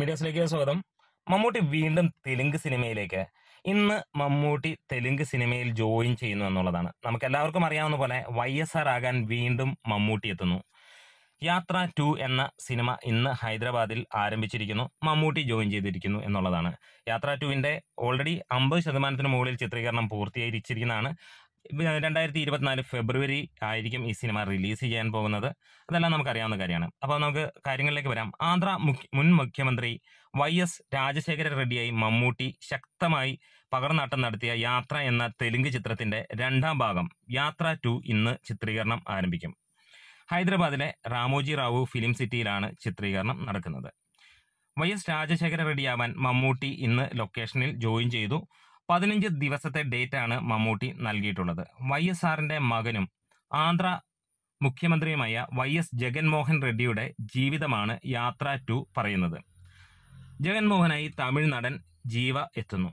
മീഡിയസിലേക്ക് സ്വാഗതം മമ്മൂട്ടി വീണ്ടും തെലുങ്ക് സിനിമയിലേക്ക് ഇന്ന് മമ്മൂട്ടി തെലുങ്ക് സിനിമയിൽ ജോയിൻ ചെയ്യുന്നു എന്നുള്ളതാണ് നമുക്ക് എല്ലാവർക്കും അറിയാവുന്ന പോലെ വൈ എസ് ആർ ആകാൻ വീണ്ടും മമ്മൂട്ടി എത്തുന്നു യാത്ര ടു എന്ന സിനിമ ഇന്ന് ഹൈദരാബാദിൽ ആരംഭിച്ചിരിക്കുന്നു മമ്മൂട്ടി ജോയിൻ ചെയ്തിരിക്കുന്നു എന്നുള്ളതാണ് യാത്ര ടുവിൻ്റെ ഓൾറെഡി അമ്പത് ശതമാനത്തിന് മുകളിൽ ചിത്രീകരണം പൂർത്തീകരിച്ചിരിക്കുന്നതാണ് രണ്ടായിരത്തി ഇരുപത്തിനാല് ഫെബ്രുവരി ആയിരിക്കും ഈ സിനിമ റിലീസ് ചെയ്യാൻ പോകുന്നത് അതെല്ലാം നമുക്ക് അറിയാവുന്ന കാര്യമാണ് അപ്പോൾ നമുക്ക് കാര്യങ്ങളിലേക്ക് വരാം ആന്ധ്ര മുൻ മുഖ്യമന്ത്രി വൈ എസ് രാജശേഖര റെഡ്ഡിയായി മമ്മൂട്ടി ശക്തമായി പകർനാട്ടം നടത്തിയ യാത്ര എന്ന തെലുങ്ക് ചിത്രത്തിന്റെ രണ്ടാം ഭാഗം യാത്ര ടു ഇന്ന് ചിത്രീകരണം ആരംഭിക്കും ഹൈദരാബാദിലെ റാമോജി റാവു ഫിലിം സിറ്റിയിലാണ് ചിത്രീകരണം നടക്കുന്നത് വൈ എസ് രാജശേഖര റെഡ്ഡിയാവാൻ മമ്മൂട്ടി ഇന്ന് ലൊക്കേഷനിൽ ജോയിൻ ചെയ്തു പതിനഞ്ച് ദിവസത്തെ ഡേറ്റ് ആണ് മമ്മൂട്ടി നൽകിയിട്ടുള്ളത് വൈ എസ് ആറിന്റെ മകനും ആന്ധ്ര മുഖ്യമന്ത്രിയുമായ വൈ എസ് ജഗൻമോഹൻ റെഡ്ഡിയുടെ ജീവിതമാണ് യാത്ര ടു പറയുന്നത് ജഗൻമോഹനായി തമിഴ് നടൻ ജീവ എത്തുന്നു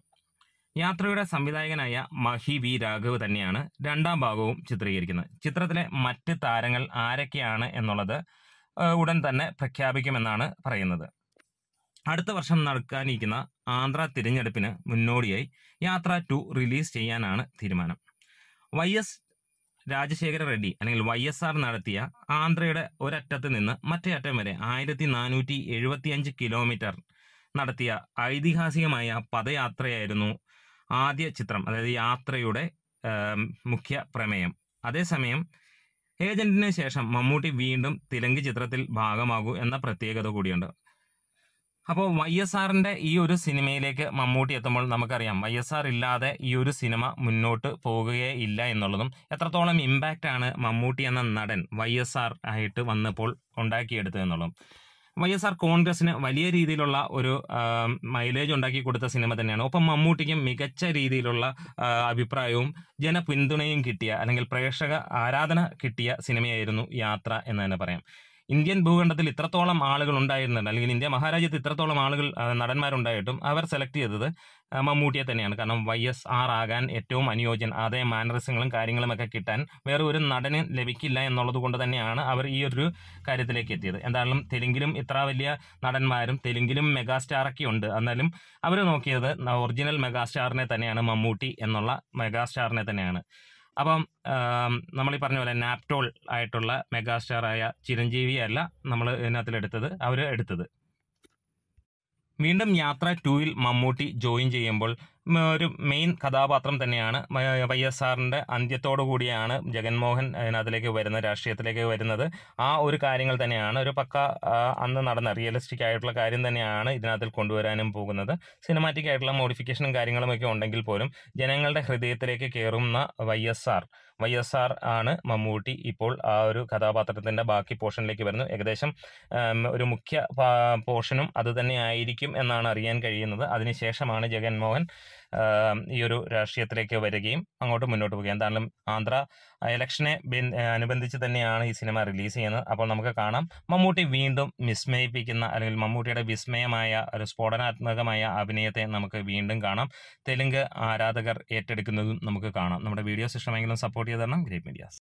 യാത്രയുടെ സംവിധായകനായ മഹി വി രാഘവ് തന്നെയാണ് രണ്ടാം ഭാഗവും ചിത്രീകരിക്കുന്നത് ചിത്രത്തിലെ മറ്റ് താരങ്ങൾ ആരൊക്കെയാണ് എന്നുള്ളത് ഉടൻ തന്നെ പ്രഖ്യാപിക്കുമെന്നാണ് പറയുന്നത് അടുത്ത വർഷം നടക്കാനിരിക്കുന്ന ആന്ധ്ര തിരഞ്ഞെടുപ്പിന് മുന്നോടിയായി യാത്ര ടു റിലീസ് ചെയ്യാനാണ് തീരുമാനം വൈ എസ് രാജശേഖര റെഡ്ഡി അല്ലെങ്കിൽ വൈ എസ് ആർ നടത്തിയ ആന്ധ്രയുടെ ഒരറ്റത്ത് നിന്ന് മറ്റേ അറ്റം വരെ ആയിരത്തി നാനൂറ്റി അഞ്ച് കിലോമീറ്റർ നടത്തിയ ഐതിഹാസികമായ പദയാത്രയായിരുന്നു ആദ്യ ചിത്രം അതായത് യാത്രയുടെ മുഖ്യ പ്രമേയം അതേസമയം ഏജന്റിന് ശേഷം മമ്മൂട്ടി വീണ്ടും തെലുങ്ക് ചിത്രത്തിൽ ഭാഗമാകൂ എന്ന പ്രത്യേകത കൂടിയുണ്ട് അപ്പോൾ വൈ എസ് ആറിൻ്റെ ഈ ഒരു സിനിമയിലേക്ക് മമ്മൂട്ടി എത്തുമ്പോൾ നമുക്കറിയാം വൈ എസ് ആർ ഇല്ലാതെ ഈ ഒരു സിനിമ മുന്നോട്ട് പോകുകയേ ഇല്ല എന്നുള്ളതും എത്രത്തോളം ഇമ്പാക്റ്റ് ആണ് മമ്മൂട്ടി എന്ന നടൻ വൈ എസ് ആർ ആയിട്ട് വന്നപ്പോൾ ഉണ്ടാക്കിയെടുത്തത് എന്നുള്ളതും വൈ എസ് ആർ കോൺഗ്രസിന് വലിയ രീതിയിലുള്ള ഒരു മൈലേജ് ഉണ്ടാക്കി കൊടുത്ത സിനിമ തന്നെയാണ് ഒപ്പം മമ്മൂട്ടിക്കും മികച്ച രീതിയിലുള്ള അഭിപ്രായവും ജനപിന്തുണയും കിട്ടിയ അല്ലെങ്കിൽ പ്രേക്ഷക ആരാധന കിട്ടിയ സിനിമയായിരുന്നു യാത്ര എന്ന് തന്നെ പറയാം ഇന്ത്യൻ ഭൂഖണ്ഡത്തിൽ ഇത്രത്തോളം ആളുകൾ ഉണ്ടായിരുന്നുണ്ട് അല്ലെങ്കിൽ ഇന്ത്യ മഹാരാജ്യത്ത് ഇത്രത്തോളം ആളുകൾ നടന്മാരുണ്ടായിട്ടും അവർ സെലക്ട് ചെയ്തത് മമ്മൂട്ടിയെ തന്നെയാണ് കാരണം വൈ എസ് ആർ ആകാൻ ഏറ്റവും അനുയോജ്യൻ അതേ മാനറിസങ്ങളും കാര്യങ്ങളും ഒക്കെ കിട്ടാൻ വേറെ ഒരു നടന് ലഭിക്കില്ല എന്നുള്ളത് കൊണ്ട് തന്നെയാണ് അവർ ഈ ഒരു കാര്യത്തിലേക്ക് എത്തിയത് എന്തായാലും തെലുങ്കിലും ഇത്ര വലിയ നടന്മാരും തെലുങ്കിലും മെഗാസ്റ്റാറൊക്കെ ഉണ്ട് എന്നാലും അവർ നോക്കിയത് ഒറിജിനൽ മെഗാസ്റ്റാറിനെ തന്നെയാണ് മമ്മൂട്ടി എന്നുള്ള മെഗാസ്റ്റാറിനെ തന്നെയാണ് അപ്പം നമ്മൾ ഈ പറഞ്ഞ പോലെ നാപ്റ്റോൾ ആയിട്ടുള്ള മെഗാസ്റ്റാർ ആയ ചിരഞ്ജീവി അല്ല നമ്മൾ ഇതിനകത്തിലെടുത്തത് അവർ എടുത്തത് വീണ്ടും യാത്ര ടൂവിൽ മമ്മൂട്ടി ജോയിൻ ചെയ്യുമ്പോൾ ഒരു മെയിൻ കഥാപാത്രം തന്നെയാണ് വൈ എസ് ആറിൻ്റെ അന്ത്യത്തോടു കൂടിയാണ് ജഗൻമോഹൻ അതിലേക്ക് വരുന്നത് രാഷ്ട്രീയത്തിലേക്ക് വരുന്നത് ആ ഒരു കാര്യങ്ങൾ തന്നെയാണ് ഒരു പക്ക അന്ന് നടന്ന റിയലിസ്റ്റിക് ആയിട്ടുള്ള കാര്യം തന്നെയാണ് ഇതിനകത്തിൽ കൊണ്ടുവരാനും പോകുന്നത് സിനിമാറ്റിക് ആയിട്ടുള്ള മോഡിഫിക്കേഷനും കാര്യങ്ങളും ഒക്കെ ഉണ്ടെങ്കിൽ പോലും ജനങ്ങളുടെ ഹൃദയത്തിലേക്ക് കയറുന്ന Y S R Y S R ആണ് മമ്മൂട്ടി ഇപ്പോൾ ആ ഒരു കഥാപാത്രത്തിൻ്റെ ബാക്കി പോർഷനിലേക്ക് വരുന്നു ഏകദേശം ഒരു മുഖ്യ പോർഷനും അതുതന്നെ ആയിരിക്കും എന്നാണ് അറിയാൻ കഴിയുന്നത് അതിനുശേഷമാണ് ജഗൻമോഹൻ ഈ ഒരു രാഷ്ട്രീയത്തിലേക്ക് വരികയും അങ്ങോട്ട് മുന്നോട്ട് പോകുകയും എന്തായാലും ആന്ധ്ര ഇലക്ഷനെ അനുബന്ധിച്ച് തന്നെയാണ് ഈ സിനിമ റിലീസ് ചെയ്യുന്നത് അപ്പോൾ നമുക്ക് കാണാം മമ്മൂട്ടി വീണ്ടും വിസ്മയിപ്പിക്കുന്ന അല്ലെങ്കിൽ മമ്മൂട്ടിയുടെ വിസ്മയമായ ഒരു സ്ഫോടനാത്മകമായ അഭിനയത്തെ നമുക്ക് വീണ്ടും കാണാം തെലുങ്ക് ആരാധകർ ഏറ്റെടുക്കുന്നതും നമുക്ക് കാണാം നമ്മുടെ വീഡിയോസ് ഇഷ്ടമെങ്കിലും സപ്പോർട്ട് ചെയ്ത് തരണം ഗ്രേറ്റ് മീഡിയാസ്